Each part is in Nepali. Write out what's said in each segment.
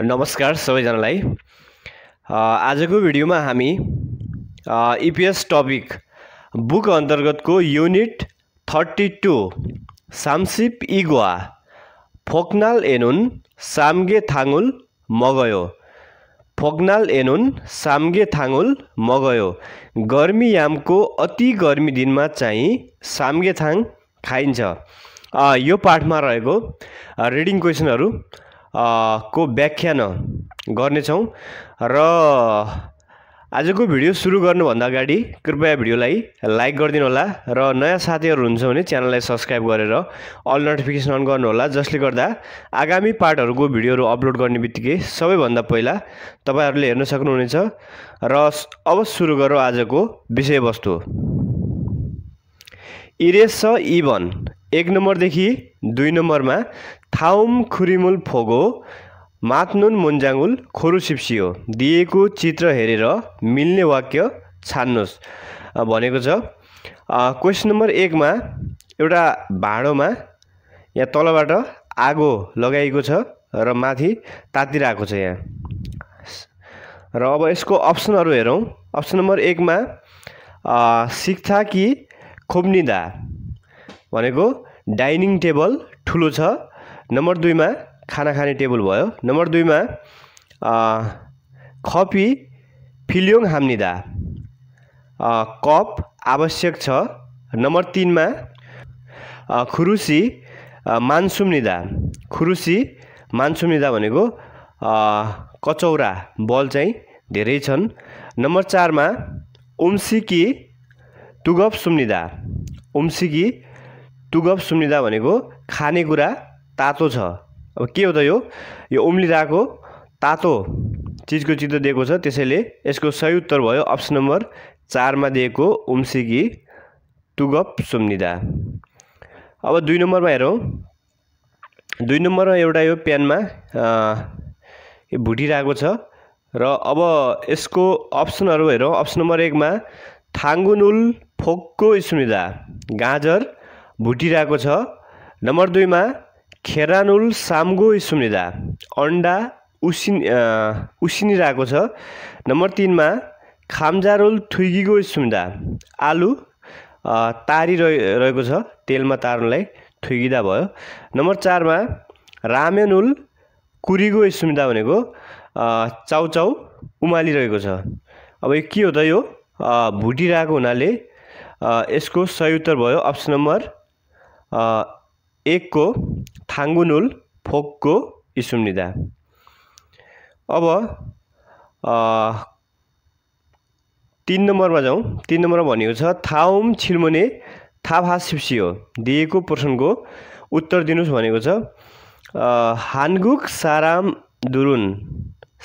नमस्कार सबैजनालाई आजको भिडियोमा हामी इपिएस टपिक बुक अन्तर्गतको युनिट थर्टी टू सामसिप इगुवा फोक्नाल एनुन साम्गे थाङुल मगयो फोक्नाल एनुन साम्गे थाङुल मगयो गर्मीयामको अति गर्मी दिनमा चाहिँ साम्गे थाङ खाइन्छ यो पाठमा रहेको रिडिङ क्वेसनहरू को व्याख्यान गर्नेछौँ र आजको भिडियो सुरु गर्नुभन्दा अगाडि कृपया भिडियोलाई लाइक गरिदिनु होला र नयाँ साथीहरू हुन्छ भने च्यानललाई सब्सक्राइब गरेर अल नोटिफिकेसन अन गर्नुहोला जसले गर्दा आगामी पार्टहरूको भिडियोहरू अपलोड गर्ने बित्तिकै सबैभन्दा पहिला तपाईँहरूले हेर्न सक्नुहुनेछ र अब सुरु गरौँ आजको विषयवस्तु इरेस छ इभन एक नम्बरदेखि दुई नम्बरमा थाउम खुरिमुल फोगो मात्नुन मुन्जाङुल सिप्सियो दिएको चित्र हेरेर मिल्ने वाक्य छान्नुहोस् भनेको छ क्वेसन नम्बर एकमा एउटा भाँडोमा यहाँ तलबाट आगो लगाइएको छ र माथि तातिरहेको छ यहाँ र अब यसको अप्सनहरू हेरौँ अप्सन नम्बर एकमा सिक्था कि खोप्निदा भनेको डाइनिङ टेबल ठुलो छ नम्बर दुईमा खाना खाने टेबल भयो नम्बर दुईमा खपी फिल्योङ हाम्निदा कप आवश्यक छ नम्बर तिनमा खुरुसी मानसुम्निदा खुरुसी मानसुम्निदा भनेको कचौरा बल चाहिँ धेरै छन् नम्बर चारमा उम्सिकी तुगप सुम्निदा उम्सिकी तुगप सुम्निदा भनेको खानेकुरा तातो छ अब के हो त यो यो उम्लिरहेको तातो चिजको चित्र दिएको छ त्यसैले यसको सही उत्तर भयो अप्सन नम्बर चारमा दिएको उम्सिगी टुगप सुम्निदा अब दुई नम्बरमा हेरौँ दुई नम्बरमा एउटा यो प्यानमा भुटिरहेको छ र अब यसको अप्सनहरू हेरौँ अप्सन नम्बर एकमा थाङ्गुनुल फोकको स्मृदा गाजर भुटिरहेको छ नम्बर दुईमा खेरानुल सामगो सुमिदा अन्डा उसिन उसिनिरहेको छ नम्बर तिनमा खाम्जारोल थुइगीको सुमिदा आलु तारी रहेको छ तेलमा तार्नुलाई थुइगिँदा भयो नम्बर चारमा रामेनुल कुरीको सुमिदा भनेको चाउचाउ उमालिरहेको छ अब यो के हो त यो भुटिरहेको हुनाले यसको सही उत्तर भयो अप्सन नम्बर एकको थाङ्गुनुल फोकको इसुम्निदा अब तिन नम्बरमा जाउँ तिन नम्बरमा भनेको छ थाउम छिल्मुने थाभा सिप्सियो दिएको प्रश्नको उत्तर दिनुहोस् भनेको छ हानगुक साराम दुरुन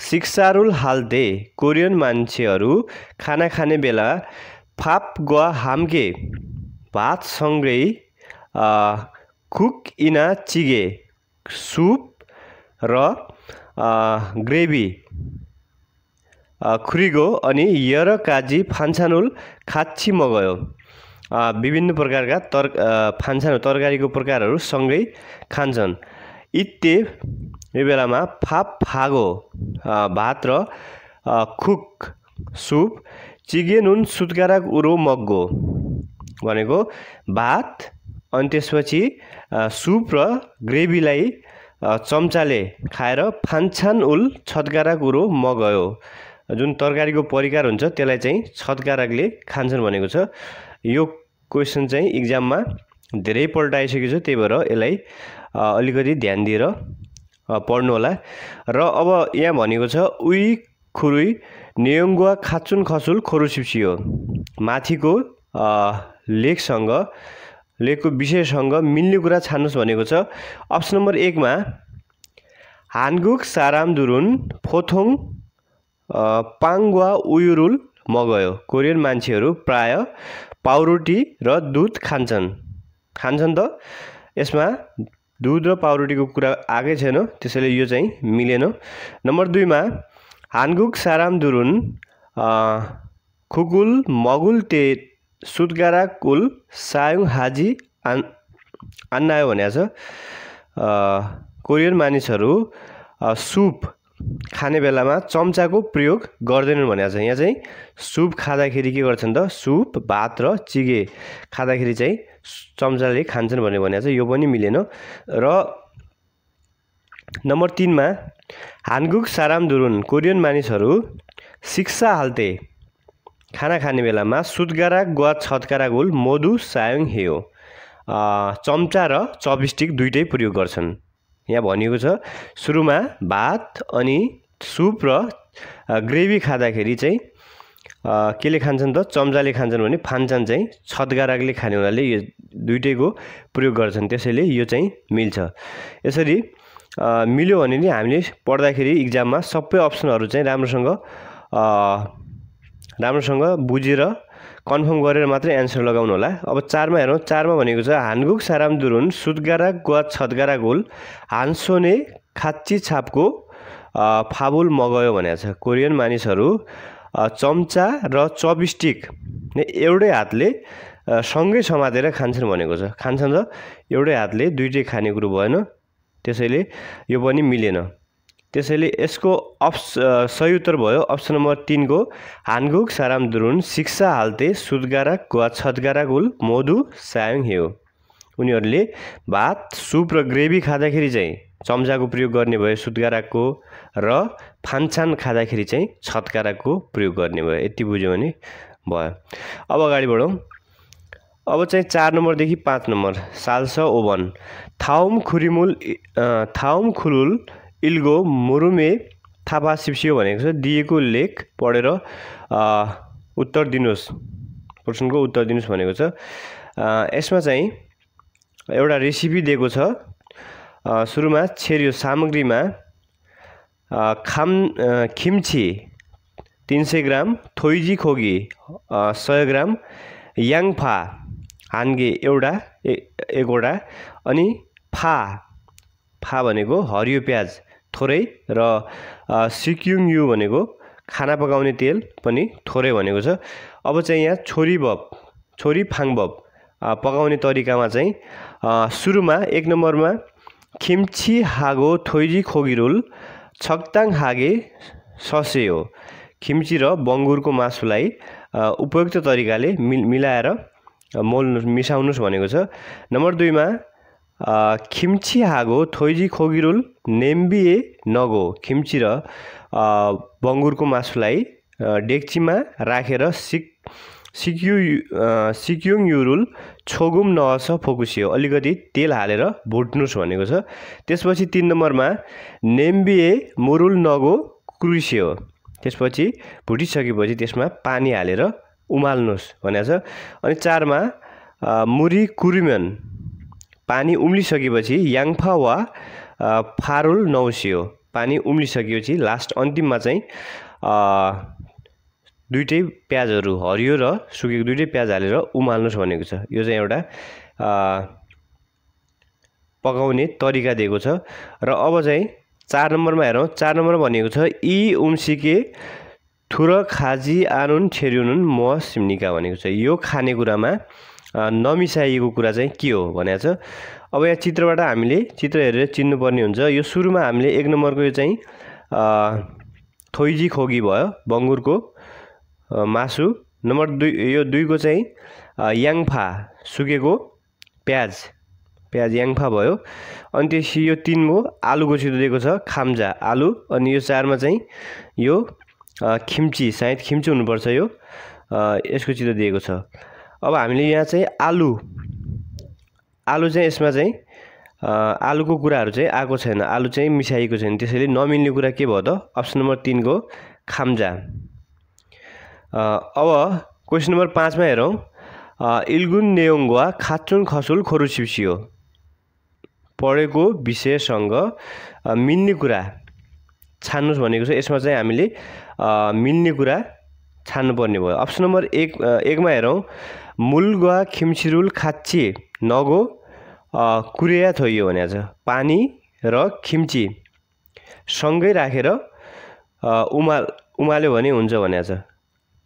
सिक्सारुल हाल्दे कोरियन मान्छेहरू खाना खाने बेला फाप ग्वा हाम्के भात सँगै कुक इना चिगे सुप र ग्रेभी खुरिगो अनि यर काजी फान्सानुल खाची मगयो विभिन्न प्रकारका तर फान्सानु तरकारीको प्रकारहरू सँगै खान्छन् इत्ते यो बेलामा फाप फागो भात र खुक सुप नुन सुत्कारा उरो मग्गो भनेको भात अनि त्यसपछि सुप र ग्रेभीलाई चम्चाले खाएर फान्छान उल छत्कारा कुरो म गयो जुन तरकारीको परिकार हुन्छ त्यसलाई चाहिँ छत्काराकले खान्छन् भनेको छ यो क्वेसन चाहिँ इक्जाममा धेरैपल्ट आइसकेको छ त्यही भएर यसलाई अलिकति ध्यान दिएर पढ्नु होला र अब यहाँ भनेको छ उही खुरुई नियङ्गुवा खाचुन खसुल खोरुसिप्सियो माथिको लेखसँग लेखको विषयसँग मिल्ने कुरा छान्नुहोस् भनेको छ अप्सन नम्बर एकमा हानगुक साराम दुरुन फोथोङ पाङ्वा उयुरुल मगयो कोरियन मान्छेहरू प्राय पाउरोटी र दुध खान्छन् खान्छन् त यसमा दुध र पाउरोटीको कुरा आएकै छैन त्यसैले यो चाहिँ मिलेन नम्बर दुईमा हानगुक साराम दुरुन खुकुल मगुल ते सुदगारा कुल सायुङ हाजी आन् आन्नायो भनेको छ कोरियन मानिसहरू सुप खाने बेलामा चम्चाको प्रयोग गर्दैनन् भनेको छ यहाँ चाहिँ सुप खाँदाखेरि के गर्छन् त सुप भात र चिगे खाँदाखेरि चाहिँ चम्चाले खान्छन् भनेर भनेको छ यो पनि मिलेन र नम्बर तिनमा हानगुक सारामदुरुन कोरियन मानिसहरू शिक्षा हाल्थे खाना खाने बेलामा सुतगारा गुवा छत्कारा गुल मधु सायङ हेयो चम्चा र चपस्टिक दुइटै प्रयोग गर्छन् यहाँ भनिएको छ सुरुमा भात अनि सुप र ग्रेभी खाँदाखेरि चाहिँ केले खान्छन् त चम्चाले खान्छन् भने फान्छन् चाहिँ छतगाराले खाने हुनाले यो दुइटैको प्रयोग गर्छन् त्यसैले यो चाहिँ मिल्छ यसरी मिल्यो भने नि हामीले पढ्दाखेरि इक्जाममा सबै अप्सनहरू चाहिँ राम्रोसँग राम्रोसँग बुझेर कन्फर्म गरेर मात्रै एन्सर लगाउनु होला अब चारमा हेरौँ चारमा भनेको छ हानगुक साराम दुरुन सुत्गारा गुवा छतगारा गोल हान्सोने खाच्ची छापको फाबुल मगयो भनेको छ कोरियन मानिसहरू चम्चा र चपस्टिक एउटै हातले सँगै समातेर खान्छन् भनेको छ खान्छन् र एउटै हातले दुइटै खानेकुरो भएन त्यसैले यो पनि मिलेन त्यसैले यसको अप्स सही उत्तर भयो अप्सन नम्बर तिनको हानगुक साराम दुरुन सिक्सा हाल्ते गुवा वा गुल मधु सायङ हे उनीहरूले भात सुप र ग्रेभी खाँदाखेरि चाहिँ चम्चाको प्रयोग गर्ने भयो सुदगाराको र फान्छान खाँदाखेरि चाहिँ छतकाराको प्रयोग गर्ने भयो यति बुझ्यो भने भयो अब अगाडि बढौँ अब चाहिँ चार नम्बरदेखि पाँच नम्बर सालस ओभन थाउम खुरिमुल थाउम खुरुल इल्गो मुरुमे थापा सिप्सियो भनेको छ दिएको लेख पढेर उत्तर दिनुहोस् प्रश्नको उत्तर दिनुहोस् भनेको छ यसमा चाहिँ एउटा रेसिपी दिएको छ सुरुमा छेरियो सामग्रीमा खाम खिम्ची तिन सय ग्राम थोइजी खोगी सय ग्राम याङफा हान्गे एउटा एकवटा अनि फा फा भनेको हरियो प्याज थोरै र सिक्युङ यु भनेको खाना पकाउने तेल पनि थोरै भनेको छ अब चाहिँ यहाँ छोरी बब छोरी फाङ पकाउने तरिकामा चाहिँ सुरुमा एक नम्बरमा खिम्ची हागो थोइजी खोगिरुल छक्ताङ हागे ससे हो खिम्ची र बङ्गुरको मासुलाई उपयुक्त तरिकाले मिल मिलाएर मोल्नु मिसाउनुहोस् भनेको छ नम्बर दुईमा खिम्ची हागो थोइजी खोगिरुल नेम्बिए नगो खिम्ची र बङ्गुरको मासुलाई डेक्चीमा राखेर सिक सिक्यु सिक्युङ युरुल छोगुम नहस फोकुसियो अलिकति तेल हालेर भुट्नुहोस् भनेको छ त्यसपछि तिन नम्बरमा नेम्बिए मुरुल नगो क्रुसियो त्यसपछि भुटिसकेपछि त्यसमा पानी हालेर उमाल्नुहोस् भनेको छ अनि चारमा मुरी कुरिमेन पानी उम्लिसकेपछि याङफा वा फारुल नौसियो पानी उम्लिसकेपछि लास्ट अन्तिममा चाहिँ दुइटै प्याजहरू हरियो र सुकेको दुइटै प्याज हालेर उमाल्नुहोस् भनेको छ यो चाहिँ एउटा पकाउने तरिका दिएको छ र अब चाहिँ चार नम्बरमा हेरौँ चार नम्बर भनेको छ यी उम्सिके थुर खाजी आनुन छेरिनुन म सिम्निका भनेको छ यो खानेकुरामा नमिसाइएको कुरा चाहिँ के हो भने चाहिँ अब यहाँ चित्रबाट हामीले चित्र हेरेर चिन्नुपर्ने हुन्छ यो सुरुमा हामीले एक नम्बरको यो चाहिँ थोइजी खोगी भयो बङ्गुरको मासु नम्बर दुई यो दुईको चाहिँ याङफा सुकेको प्याज प्याज याङफा भयो अनि त्यसपछि यो तिनको आलुको चित्र दिएको छ खाम्जा आलु अनि यो चारमा चाहिँ यो खिम्ची सायद खिम्ची हुनुपर्छ यो यसको चित्र दिएको छ अब हामीले यहाँ चाहिँ आलु आलु चाहिँ यसमा चाहिँ आलुको कुराहरू चाहिँ आएको छैन आलु चाहिँ मिसाइएको छैन त्यसैले नमिल्ने कुरा के भयो त अप्सन नम्बर तिनको खाम्जा अब क्वेसन नम्बर पाँचमा हेरौँ इल्गुन नेयोङ्गवा खाचुन खसुल खोरुसिप्सियो पढेको विषयसँग मिल्ने कुरा छान्नुहोस् भनेको छ यसमा चाहिँ हामीले मिल्ने कुरा छान्नुपर्ने भयो अप्सन नम्बर एक एकमा हेरौँ मूल गुवा खिमसिरुल खाची नगो कुरेया थोइयो भने छ पानी र खिम्ची सँगै राखेर उमाल उमाल्यो भने हुन्छ भने छ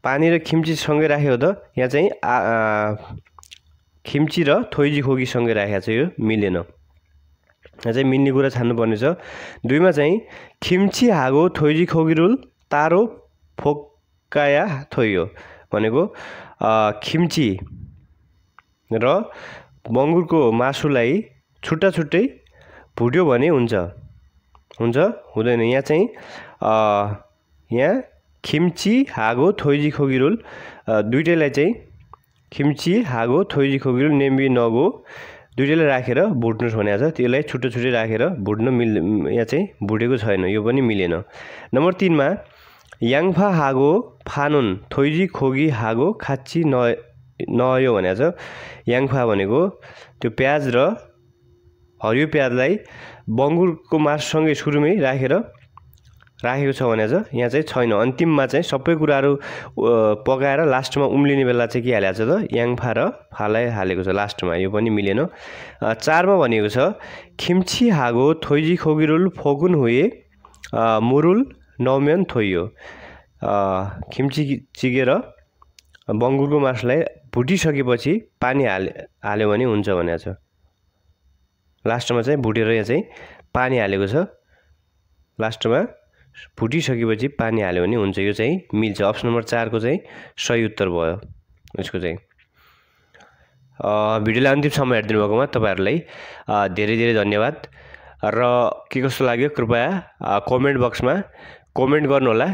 पानी र खिम्ची सँगै राख्यो त यहाँ चाहिँ खिम्ची र थोइजी खोकीसँगै राखेको छ यो मिलेन यहाँ चाहिँ मिल्ने कुरा छान्नुपर्ने छ दुईमा चाहिँ खिम्ची हागो थोइजी खोकी रुल तारो फोकाया थोइयो भनेको खिम्ची र मङ्गुरको मासुलाई छुट्टा छुट्टै भुट्यो भने हुन्छ हुन्छ हुँदैन यहाँ चाहिँ यहाँ खिम्ची हागो थोइजी खोगिरुल दुइटैलाई चाहिँ खिम्ची हागो थोइजी खोगिरुल नेम्बी नगो दुइटैलाई राखेर भुट्नुहोस् भनेको छ त्यसलाई छुट्टो छुट्टै राखेर भुट्नु मिल् यहाँ चाहिँ भुटेको छैन यो पनि मिलेन नम्बर तिनमा याङफा हागो फानुन थोइजी खोगी हागो खाची न नयो भनेको छ याङफा भनेको त्यो प्याज र हरियो प्याजलाई बङ्गुरको मासुसँगै सुरुमै राखेर राखेको छ भने चाहिँ यहाँ चाहिँ छैन अन्तिममा चाहिँ सबै कुराहरू पकाएर लास्टमा उम्लिने बेला चाहिँ के हालेको छ त याङफा र फालाई हालेको छ लास्टमा यो पनि मिलेन चारमा भनेको छ खिम्ची हागो थोइजी खोगिरुल फोगुन हुए मुरुल नौम्यन थोइयो खिम्ची चिगेर बङ्गुरको मासुलाई भुटिसकेपछि पानी हाले हाल्यो भने हुन्छ भनेको छ लास्टमा चाहिँ भुटेर यहाँ चाहिँ पानी हालेको छ लास्टमा भुटिसकेपछि पानी हाल्यो भने हुन्छ यो चाहिँ मिल्छ अप्सन नम्बर चारको चाहिँ सही उत्तर भयो यसको चाहिँ भिडियोलाई अन्तिम अन्तिमसम्म हेरिदिनु भएकोमा तपाईँहरूलाई धेरै धेरै धन्यवाद र के कस्तो लाग्यो कृपया कमेन्ट बक्समा कमेन्ट गर्नुहोला